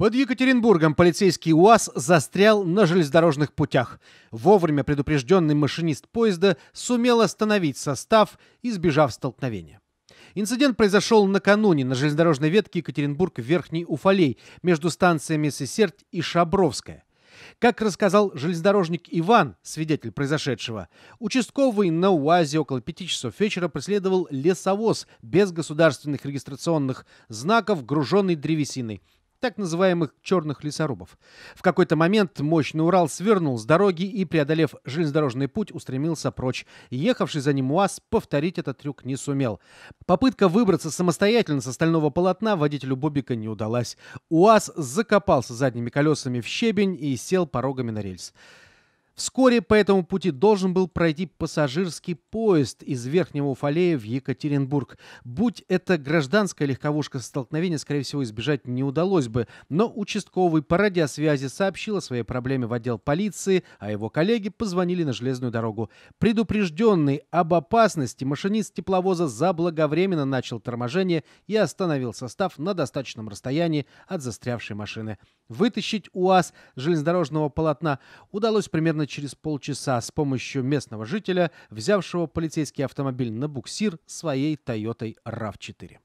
Под Екатеринбургом полицейский УАЗ застрял на железнодорожных путях. Вовремя предупрежденный машинист поезда сумел остановить состав, избежав столкновения. Инцидент произошел накануне на железнодорожной ветке Екатеринбург-Верхний Уфалей между станциями Сесерть и Шабровская. Как рассказал железнодорожник Иван, свидетель произошедшего, участковый на УАЗе около пяти часов вечера преследовал лесовоз без государственных регистрационных знаков, груженный древесиной так называемых черных лесорубов. В какой-то момент мощный Урал свернул с дороги и, преодолев железнодорожный путь, устремился прочь. Ехавший за ним УАЗ повторить этот трюк не сумел. Попытка выбраться самостоятельно с остального полотна водителю Бобика не удалась. УАЗ закопался задними колесами в щебень и сел порогами на рельс. Вскоре по этому пути должен был пройти пассажирский поезд из Верхнего Уфалея в Екатеринбург. Будь это гражданская легковушка, столкновения, скорее всего, избежать не удалось бы. Но участковый по радиосвязи сообщил о своей проблеме в отдел полиции, а его коллеги позвонили на железную дорогу. Предупрежденный об опасности, машинист тепловоза заблаговременно начал торможение и остановил состав на достаточном расстоянии от застрявшей машины. Вытащить УАЗ железнодорожного полотна удалось примерно через полчаса с помощью местного жителя, взявшего полицейский автомобиль на буксир своей Toyota RAV4.